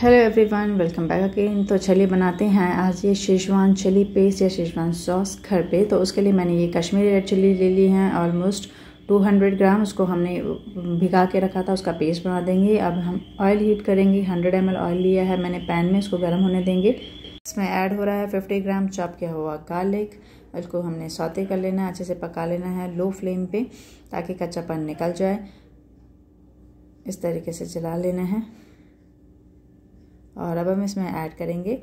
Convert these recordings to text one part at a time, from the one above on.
hello everyone welcome back again तो चलिए बनाते हैं आज ये शेजवान चिली पेस्ट या शेजवान सॉस घर पे तो उसके लिए मैंने ये कश्मीरी रेड चिली ले ली है ऑलमोस्ट 200 ग्राम उसको हमने भिगा के रखा था उसका पेस्ट बना देंगे अब हम ऑयल हीट करेंगे 100 एम ऑयल लिया है मैंने पैन में इसको गर्म होने देंगे इसमें ऐड हो रहा है फिफ्टी ग्राम चॉप किया हुआ गार्लिक इसको हमने सौते कर लेना है अच्छे से पका लेना है लो फ्लेम पर ताकि कच्चापन निकल जाए इस तरीके से जला लेना है और अब हम इसमें ऐड करेंगे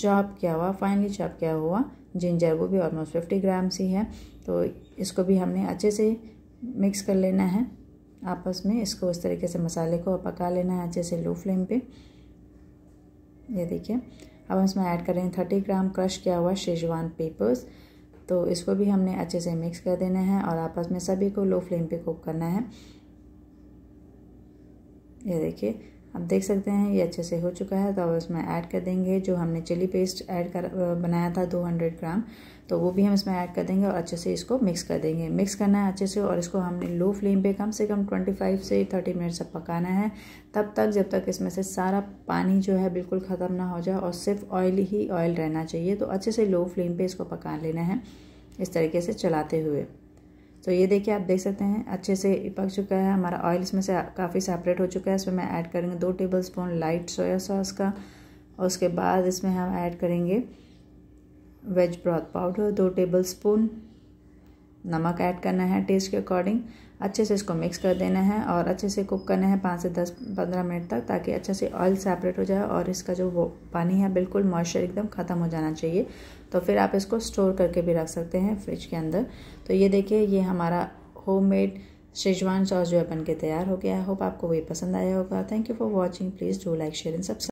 चॉप क्या हुआ फाइनली चॉप क्या हुआ जिंजर वो भी ऑलमोस्ट फिफ्टी ग्राम्स ही है तो इसको भी हमने अच्छे से मिक्स कर लेना है आपस में इसको इस तरीके से मसाले को पका लेना है अच्छे से लो फ्लेम पे ये देखिए अब हम इसमें ऐड करेंगे थर्टी ग्राम क्रश किया हुआ शेजवान पेपर्स तो इसको भी हमने अच्छे से मिक्स कर देना है और आपस में सभी को लो फ्लेम पे कुक करना है ये देखिए अब देख सकते हैं ये अच्छे से हो चुका है तो अब इसमें ऐड कर देंगे जो हमने चिली पेस्ट ऐड कर बनाया था 200 ग्राम तो वो भी हम इसमें ऐड कर देंगे और अच्छे से इसको मिक्स कर देंगे मिक्स करना है अच्छे से और इसको हमने लो फ्लेम पे कम से कम 25 से 30 मिनट तक पकाना है तब तक जब तक इसमें से सारा पानी जो है बिल्कुल ख़त्म ना हो जाए और सिर्फ ऑयल ही ऑयल रहना चाहिए तो अच्छे से लो फ्लेम पर इसको पका लेना है इस तरीके से चलाते हुए तो ये देखिए आप देख सकते हैं अच्छे से पक चुका है हमारा ऑयल इसमें से काफ़ी सेपरेट हो चुका है इसमें मैं ऐड करेंगे दो tablespoon light soya sauce का और उसके बाद इसमें हम ऐड करेंगे वेज ब्रॉथ पाउडर दो टेबल स्पून नमक ऐड करना है टेस्ट के अकॉर्डिंग अच्छे से इसको मिक्स कर देना है और अच्छे से कुक करना है पाँच से दस पंद्रह मिनट तक ताकि अच्छे से ऑयल सेपरेट हो जाए और इसका जो वो पानी है बिल्कुल मॉइस्चर एकदम ख़त्म हो जाना चाहिए तो फिर आप इसको स्टोर करके भी रख सकते हैं फ्रिज के अंदर तो ये देखिए ये हमारा होममेड शेजवान सॉस जो है बन के तैयार हो गया है होप आपको वही पसंद आया होगा thank you for watching please do like share and subscribe